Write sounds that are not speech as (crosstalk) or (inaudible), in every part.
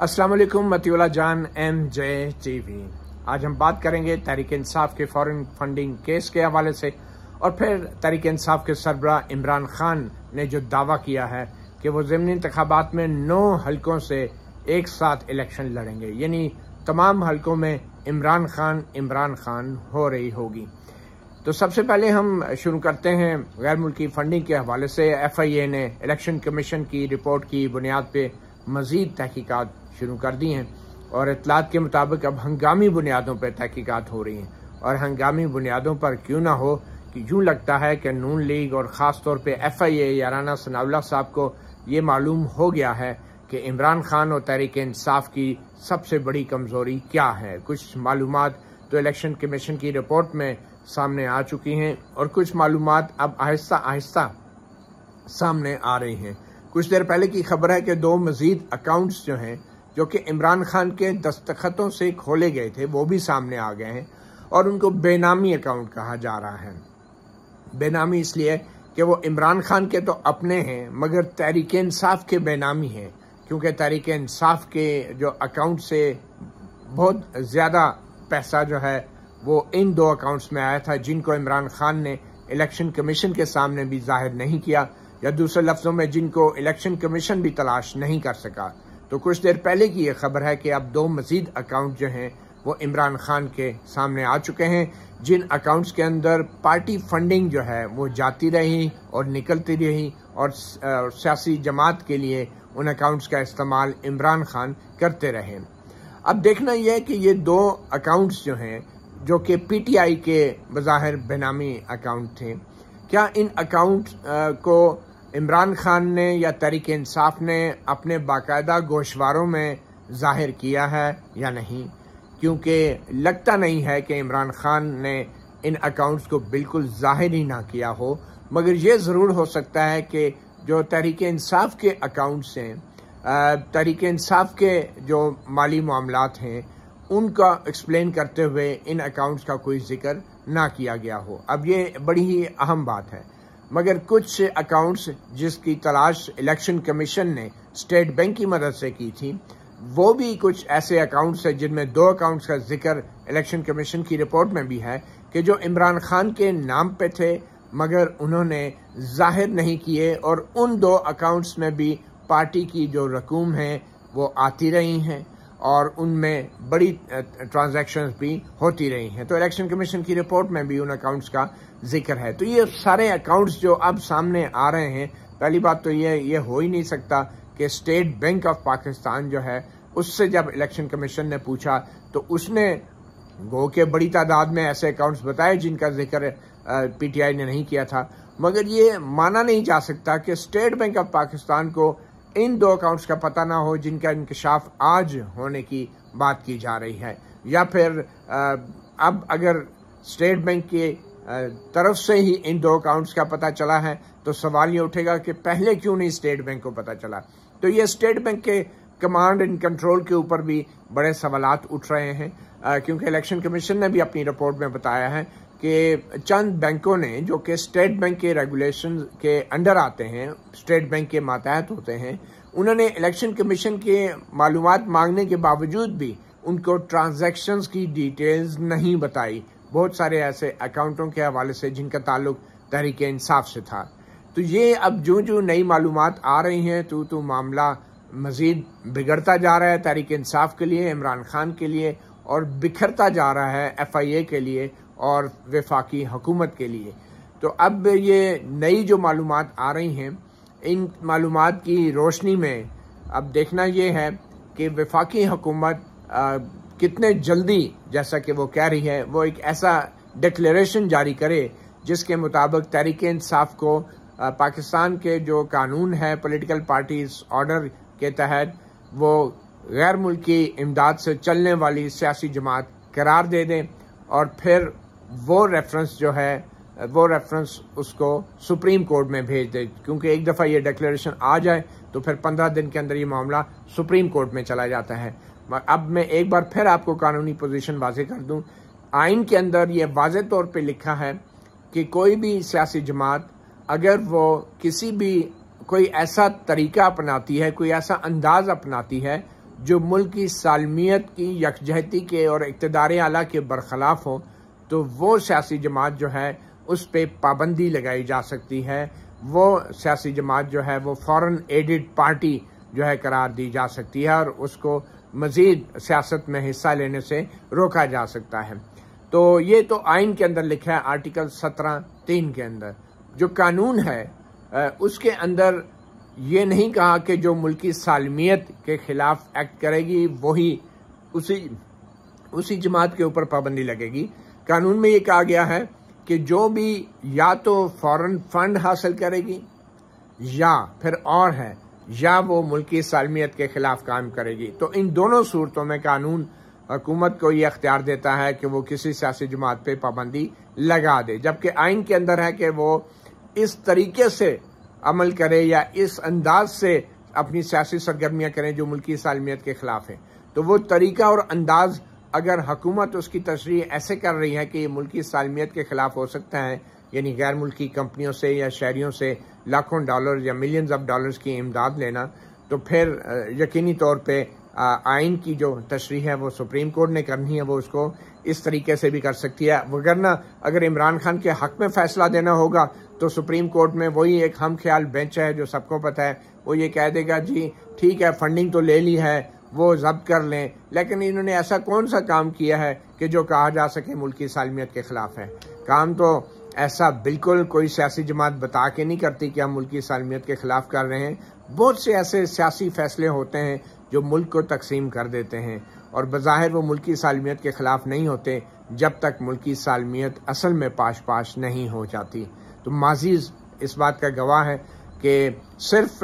असलम मतीला जान एम जय वी आज हम बात करेंगे तहरीक इंसाफ के फॉरेन फंडिंग केस के हवाले से और फिर तहरीक इंसाफ के सरबरा इमरान खान ने जो दावा किया है कि वो ज़मनी इंतबात में नौ हलकों से एक साथ इलेक्शन लड़ेंगे यानी तमाम हलकों में इमरान खान इमरान खान हो रही होगी तो सबसे पहले हम शुरू करते हैं गैर मुल्की फंडिंग के हवाले से एफ आई ए ने इलेक्शन कमीशन की रिपोर्ट की बुनियाद पर मजीद तहकीकत शुरू कर दी हैं और इतलात के मुताबिक अब हंगामी बुनियादों पर तहकीक़ात हो रही हैं और हंगामी बुनियादों पर क्यों ना हो कि यूँ लगता है कि नून लीग और ख़ास तौर पर एफ आई ए याराना सनावला साहब को ये मालूम हो गया है कि इमरान खान और तहरीक इंसाफ की सबसे बड़ी कमज़ोरी क्या है कुछ मालूम तो इलेक्शन कमीशन की रिपोर्ट में सामने आ चुकी हैं और कुछ मालूम अब आहिस्ता आहिस्ता सामने आ रही हैं कुछ देर पहले की खबर है कि दो मज़ीद अकाउंट्स जो हैं जो कि इमरान खान के दस्तखतों से खोले गए थे वो भी सामने आ गए हैं और उनको बेनामी अकाउंट कहा जा रहा है बेनामी इसलिए कि वो इमरान खान के तो अपने हैं मगर तहरीक इंसाफ के बेनामी हैं क्योंकि तहरीक इंसाफ के जो अकाउंट से बहुत ज़्यादा पैसा जो है वो इन दो अकाउंट्स में आया था जिनको इमरान खान ने इलेक्शन कमीशन के सामने भी जाहिर नहीं किया या दूसरे लफ्ज़ों में जिनको इलेक्शन कमीशन भी तलाश नहीं कर सका तो कुछ देर पहले की यह खबर है कि अब दो मजीद अकाउंट जो हैं वो इमरान खान के सामने आ चुके हैं जिन अकाउंट्स के अंदर पार्टी फंडिंग जो है वो जाती रही और निकलती रही और सियासी जमात के लिए उन अकाउंट्स का इस्तेमाल इमरान खान करते रहे अब देखना यह है कि ये दो अकाउंट्स जो हैं जो कि पीटीआई के बज़ाहिर बेनामी अकाउंट थे क्या इन अकाउंट को इमरान खान ने या तरीक इंसाफ ने अपने बाकायदा गोशवारों में जाहिर किया है या नहीं क्योंकि लगता नहीं है कि इमरान खान ने इन अकाउंट्स को बिल्कुल जाहिर ही ना किया हो मगर ये ज़रूर हो सकता है कि जो तहरीक इंसाफ के अकाउंट्स हैं तहरीक इंसाफ के जो माली मामला हैं उनका एक्सप्लेन करते हुए इन अकाउंट्स का कोई जिक्र ना किया गया हो अब ये बड़ी ही अहम बात है मगर कुछ अकाउंट्स जिसकी तलाश इलेक्शन कमीशन ने स्टेट बैंक की मदद से की थी वो भी कुछ ऐसे अकाउंट्स हैं जिनमें दो अकाउंट्स का जिक्र इलेक्शन कमीशन की रिपोर्ट में भी है कि जो इमरान खान के नाम पे थे मगर उन्होंने जाहिर नहीं किए और उन दो अकाउंट्स में भी पार्टी की जो रकूम है वो आती रही हैं और उनमें बड़ी ट्रांजेक्शन भी होती रही हैं तो इलेक्शन कमीशन की रिपोर्ट में भी उन अकाउंट्स का जिक्र है तो ये सारे अकाउंट्स जो अब सामने आ रहे हैं पहली बात तो ये ये हो ही नहीं सकता कि स्टेट बैंक ऑफ पाकिस्तान जो है उससे जब इलेक्शन कमीशन ने पूछा तो उसने गो के बड़ी तादाद में ऐसे अकाउंट्स बताए जिनका जिक्र पीटीआई ने नहीं किया था मगर ये माना नहीं जा सकता कि स्टेट बैंक ऑफ पाकिस्तान को इन दो अकाउंट्स का पता ना हो जिनका इंकशाफ आज होने की बात की जा रही है या फिर अब अगर स्टेट बैंक के तरफ से ही इन दो अकाउंट्स का पता चला है तो सवाल ये उठेगा कि पहले क्यों नहीं स्टेट बैंक को पता चला तो ये स्टेट बैंक के कमांड एंड कंट्रोल के ऊपर भी बड़े सवाल उठ रहे हैं क्योंकि इलेक्शन कमीशन ने भी अपनी रिपोर्ट में बताया है कि चंद बैंकों ने जो कि स्टेट बैंक के रेगुलेशन के अंडर आते हैं स्टेट बैंक के मातहत होते हैं उन्होंने इलेक्शन कमीशन के मालूम मांगने के बावजूद भी उनको ट्रांजैक्शंस की डिटेल्स नहीं बताई बहुत सारे ऐसे अकाउंटों के हवाले से जिनका ताल्लुक तहरीक इंसाफ से था तो ये अब जो जो नई मालूम आ रही हैं तो तो मामला मज़ीद बिगड़ता जा रहा है तहरीक इंसाफ के लिए इमरान खान के लिए और बिखरता जा रहा है एफ आई ए के लिए और वफाकी हकूमत के लिए तो अब ये नई जो मालूम आ रही हैं इन मालूम की रोशनी में अब देखना ये है कि वफाकी हकूमत कितने जल्दी जैसा कि वो कह रही है वो एक ऐसा डिक्लेरेशन जारी करे जिसके मुताबिक तहरीक इंसाफ को आ, पाकिस्तान के जो कानून है पॉलिटिकल पार्टीज ऑर्डर के तहत वो गैर मुल्की इमदाद से चलने वाली सियासी जमात करार दे दें और फिर वो रेफरेंस जो है वो रेफरेंस उसको सुप्रीम कोर्ट में भेज दे क्योंकि एक दफ़ा ये डिक्लेरेशन आ जाए तो फिर पंद्रह दिन के अंदर ये मामला सुप्रीम कोर्ट में चला जाता है अब मैं एक बार फिर आपको कानूनी पोजीशन वाजे कर दूं आइन के अंदर ये वाज तौर पे लिखा है कि कोई भी सियासी जमात अगर वो किसी भी कोई ऐसा तरीका अपनाती है कोई ऐसा अंदाज अपनाती है जो मुल्क की सालमियत की यकजहती के और इकतदार आला के बरखिलाफ़ हो तो वो सियासी जमात जो है उस पर पाबंदी लगाई जा सकती है वो सियासी जमात जो है वो फॉरन एडिड पार्टी जो है करार दी जा सकती है और उसको मज़ीद सियासत में हिस्सा लेने से रोका जा सकता है तो ये तो आइन के अंदर लिखा है आर्टिकल सत्रह तीन के अंदर जो कानून है उसके अंदर ये नहीं कहा कि जो मुल्की सालमियत के ख़िलाफ़ एक्ट करेगी वही उसी उसी जमात के ऊपर पाबंदी लगेगी कानून में ये कहा गया है कि जो भी या तो फॉरेन फंड हासिल करेगी या फिर और है या वो मुल्की सालमियत के खिलाफ काम करेगी तो इन दोनों सूरतों में कानून हुकूमत को ये अख्तियार देता है कि वो किसी सियासी जमात पे पाबंदी लगा दे जबकि आइन के अंदर है कि वो इस तरीके से अमल करे या इस अंदाज से अपनी सियासी सरगर्मियां करें जो मुल्की सालमियत के खिलाफ हैं तो वो तरीका और अंदाज़ अगर हकूमत उसकी तशरी ऐसे कर रही है कि ये मुल्की सालमियत के ख़िलाफ़ हो सकता है यानी गैर मुल्की कंपनियों से या शहरीों से लाखों डॉलर या मिलियंस ऑफ डॉलर्स की इमदाद लेना तो फिर यकीनी तौर पर आइन की जो तशरी है वो सुप्रीम कोर्ट ने करनी है वो उसको इस तरीके से भी कर सकती है वगरना अगर इमरान खान के हक में फैसला देना होगा तो सुप्रीम कोर्ट में वही एक हम ख्याल बेंच है जो सबको पता है वो ये कह देगा जी ठीक है फंडिंग तो ले ली है वो जब्त कर लें लेकिन इन्होंने ऐसा कौन सा काम किया है कि जो कहा जा सके मुल्क की सालमियत के ख़िलाफ़ है काम तो ऐसा बिल्कुल कोई सियासी जमात बता के नहीं करती कि हम मुल्क की सालमियत के ख़िलाफ़ कर रहे हैं बहुत से ऐसे सियासी फैसले होते हैं जो मुल्क को तकसीम कर देते हैं और बाहिर वो मुल्की सालमियत के ख़िलाफ़ नहीं होते जब तक मुल्की सालमियत असल में पाश पाश नहीं हो जाती तो माजी इस बात का गवाह है कि सिर्फ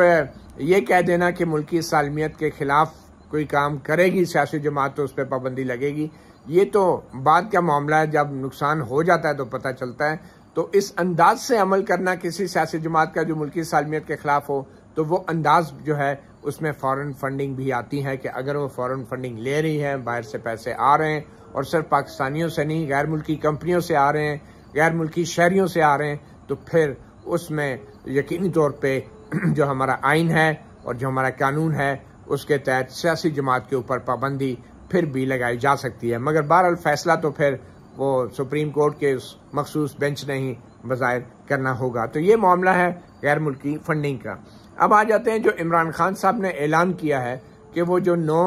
ये कह देना कि मुल्की सालमियत के ख़िलाफ़ कोई काम करेगी सियासी जमात तो उस पर पाबंदी लगेगी ये तो बाद का मामला है जब नुकसान हो जाता है तो पता चलता है तो इस अंदाज से अमल करना किसी सियासी जमात का जो मुल्की सालमियत के खिलाफ हो तो वो अंदाज जो है उसमें फॉरेन फंडिंग भी आती है कि अगर वो फॉरेन फंडिंग ले रही है बाहर से पैसे आ रहे हैं और सिर्फ पाकिस्तानियों से नहीं गैर मुल्की कंपनियों से आ रहे हैं गैर मुल्की शहरीों से आ रहे हैं तो फिर उसमें यकीनी तौर पे (clears throat) जो हमारा आइन है और जो हमारा कानून है उसके तहत सियासी जमात के ऊपर पाबंदी फिर भी लगाई जा सकती है मगर बहरहाल फैसला तो फिर वो सुप्रीम कोर्ट के उस मखसूस बेंच ने ही बाहर करना होगा तो ये मामला है गैर मुल्की फंडिंग का अब आ जाते हैं जो इमरान खान साहब ने ऐलान किया है कि वो जो नौ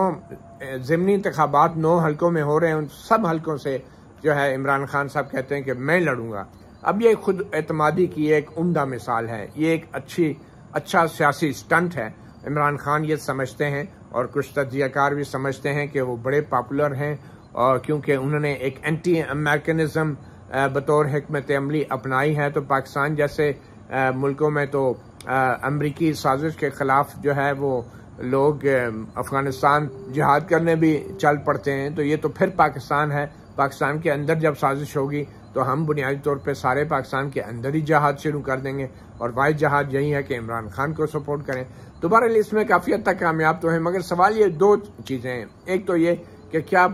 ज़मनी इंतबात नौ हल्कों में हो रहे हैं उन सब हल्कों से जो है इमरान खान साहब कहते हैं कि मैं लड़ूंगा अब ये खुद एतमादी की एक उमदा मिसाल है ये एक अच्छी अच्छा सियासी स्टंट है इमरान खान ये समझते हैं और कुछ तजियाकार भी समझते हैं कि वो बड़े पॉपुलर हैं और क्योंकि उन्होंने एक एंटी अमेरिकनिज़म बतौर हमत अमली अपनाई है तो पाकिस्तान जैसे मुल्कों में तो अमरीकी साजिश के ख़िलाफ़ जो है वो लोग अफ़गानिस्तान जिहाद करने भी चल पड़ते हैं तो ये तो फिर पाकिस्तान है पाकिस्तान के अंदर जब साजिश होगी तो हम बुनियादी तौर पर सारे पाकिस्तान के अंदर ही जहाज शुरू कर देंगे और वाइस जहाज यही है कि इमरान खान को सपोर्ट करें दोबारा बहरहाल इसमें काफ़ी हद तक कामयाब तो हैं मगर सवाल ये दो चीज़ें हैं एक तो ये कि क्या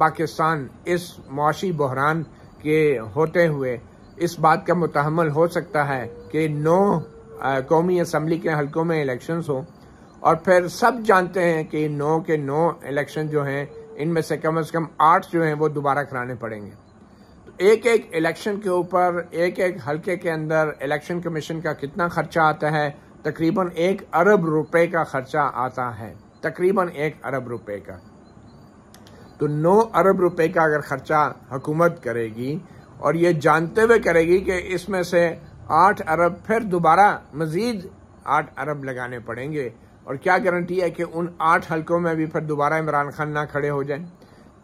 पाकिस्तान इस मुआशी बहरान के होते हुए इस बात का मुतहमल हो सकता है कि नौ कौमी असम्बली के हल्कों में इलेक्शन हों और फिर सब जानते हैं कि नौ के नौ इलेक्शन जो हैं इनमें से कम से कम आठ जो हैं वो दोबारा कराने पड़ेंगे तो एक एक इलेक्शन के ऊपर एक एक हलके के अंदर इलेक्शन कमीशन का कितना खर्चा आता है तकरीबन एक अरब रुपए का खर्चा आता है तकरीबन एक अरब रुपए का तो नौ अरब रुपए का अगर खर्चा हुकूमत करेगी और ये जानते हुए करेगी कि इसमें से आठ अरब फिर दोबारा मज़ीद आठ अरब लगाने पड़ेंगे और क्या गारंटी है कि उन आठ हलकों में भी फिर दोबारा इमरान खान ना खड़े हो जाएं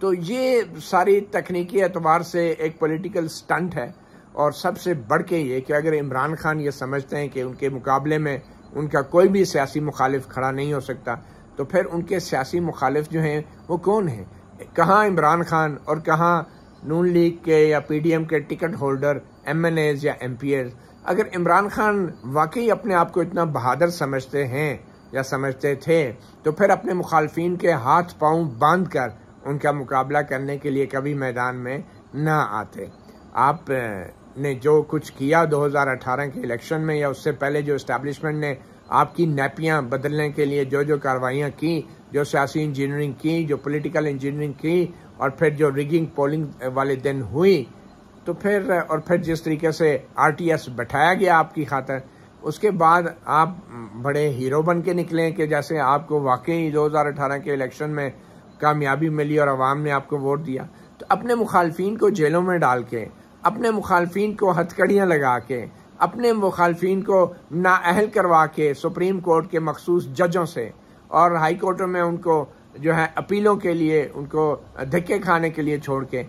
तो ये सारी तकनीकी एतबार से एक पॉलिटिकल स्टंट है और सबसे बढ़ के ये कि अगर इमरान खान ये समझते हैं कि उनके मुकाबले में उनका कोई भी सियासी मुखालिफ खड़ा नहीं हो सकता तो फिर उनके सियासी मुखालिफ जो हैं वो कौन हैं कहाँ इमरान खान और कहाँ नून लीग के या एम के ticket holder M N As या एम पी एज अगर इमरान खान वाकई अपने आप को इतना बहादुर समझते हैं या समझते थे तो फिर अपने मुखालफन के हाथ पाँव बांध कर उनका मुकाबला करने के लिए कभी मैदान में ना आते आप ने जो कुछ किया 2018 के इलेक्शन में या उससे पहले जो इस्टेब्लिशमेंट ने आपकी नैपियाँ बदलने के लिए जो जो कार्रवाइयाँ की जो सियासी इंजीनियरिंग की जो पॉलिटिकल इंजीनियरिंग की और फिर जो रिगिंग पोलिंग वाले दिन हुई तो फिर और फिर जिस तरीके से आरटीएस बैठाया गया आपकी खातर उसके बाद आप बड़े हीरो बन के निकले कि जैसे आपको वाकई 2018 के इलेक्शन में कामयाबी मिली और आवाम ने आपको वोट दिया तो अपने मुखालफन को जेलों में डाल के अपने मुखालफन को हथकड़ियाँ लगा के अपने मुखालफन को नााहल करवा के सुप्रीम कोर्ट के मखसूस जजों से और हाई कोर्टों में उनको जो है अपीलों के लिए उनको धक्के खाने के लिए छोड़ के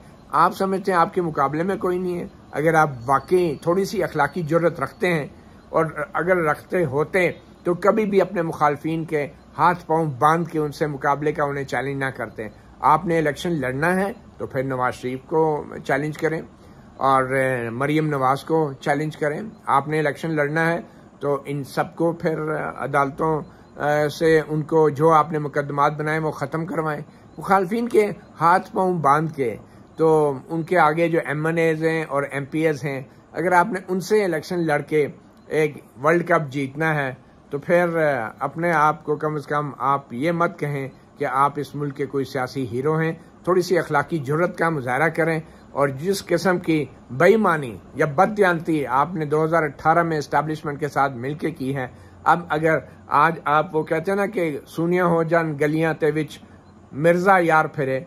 आप समझते हैं आपके मुकाबले में कोई नहीं है अगर आप वाकई थोड़ी सी अखलाकी जरूरत रखते हैं और अगर रखते होते तो कभी भी अपने मुखालफी के हाथ पांव बांध के उनसे मुकाबले का उन्हें चैलेंज ना करते आपने इलेक्शन लड़ना है तो फिर नवाज शरीफ को चैलेंज करें और मरीम नवाज को चैलेंज करें आपने इलेक्शन लड़ना है तो इन सबको फिर अदालतों से उनको जो आपने मुकदमात बनाए वो ख़त्म करवाएं मुखालफन के हाथ पाँव बांध के तो उनके आगे जो एम एन एज हैं और एम पी एज हैं अगर आपने उनसे इलेक्शन लड़ के एक वर्ल्ड कप जीतना है तो फिर अपने आप को कम से कम आप ये मत कहें कि आप इस मुल्क के कोई सियासी हीरो हैं थोड़ी सी अखलाकी जरूरत का मुजाहरा करें और जिस किस्म की बेईमानी या बदयांती आपने 2018 में इस्टेब्लिशमेंट के साथ मिलके की है अब अगर आज आप वो कहते हैं ना कि सुनिया हो जान गलियां ते विच मिर्ज़ा यार फिरे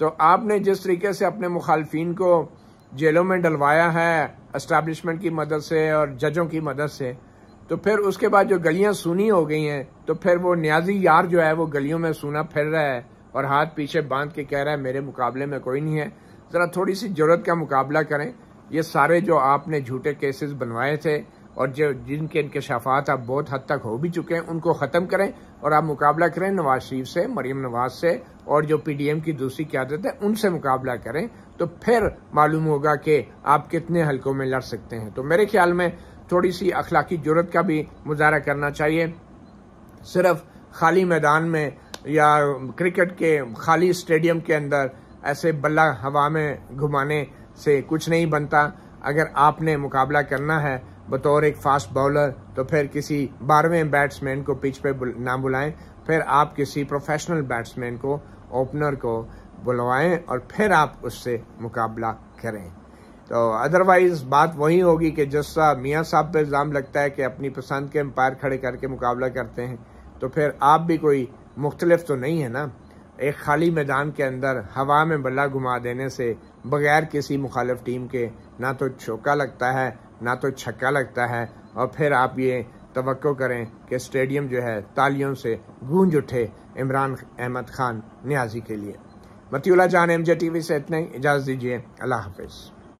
तो आपने जिस तरीके से अपने मुखालफी को जेलों में डलवाया है इस्टबलिशमेंट की मदद से और जजों की मदद से तो फिर उसके बाद जो गलियां सूनी हो गई हैं तो फिर वो न्याजी यार जो है वो गलियों में सूना फिर रहा है और हाथ पीछे बांध के कह रहा है मेरे मुकाबले में कोई नहीं है ज़रा थोड़ी सी जरूरत का मुकाबला करें ये सारे जो आपने झूठे केसेस बनवाए थे और जो जिनके इनकशाफात आप बहुत हद तक हो भी चुके हैं उनको ख़त्म करें और आप मुकाबला करें नवाज शरीफ से मरीम नवाज से और जो पीडीएम की दूसरी क्यादत है उनसे मुकाबला करें तो फिर मालूम होगा कि आप कितने हल्कों में लड़ सकते हैं तो मेरे ख्याल में थोड़ी सी अखलाकी जरूरत का भी मुजाहरा करना चाहिए सिर्फ खाली मैदान में या क्रिकेट के खाली स्टेडियम के अंदर ऐसे बल्ला हवा में घुमाने से कुछ नहीं बनता अगर आपने मुकाबला करना है बतौर एक फास्ट बॉलर तो फिर किसी बारहवें बैट्समैन को पिच पे बुल, ना बुलाएं फिर आप किसी प्रोफेशनल बैट्समैन को ओपनर को बुलवाएं और फिर आप उससे मुकाबला करें तो अदरवाइज बात वही होगी कि जैसा मियाँ साहब पे इल्ज़ाम लगता है कि अपनी पसंद के एम्पायर खड़े करके मुकाबला करते हैं तो फिर आप भी कोई मुख्तलफ तो नहीं है ना एक खाली मैदान के अंदर हवा में बल्ला घुमा देने से बगैर किसी मुखालफ टीम के ना तो चौका लगता है ना तो छक्का लगता है और फिर आप ये तो करें कि स्टेडियम जो है तालियों से गूंज उठे इमरान अहमद खान न्याजी के लिए मतियला जान एम जे टी वी से इतना ही इजाज़त दीजिए अल्लाह हाफिज़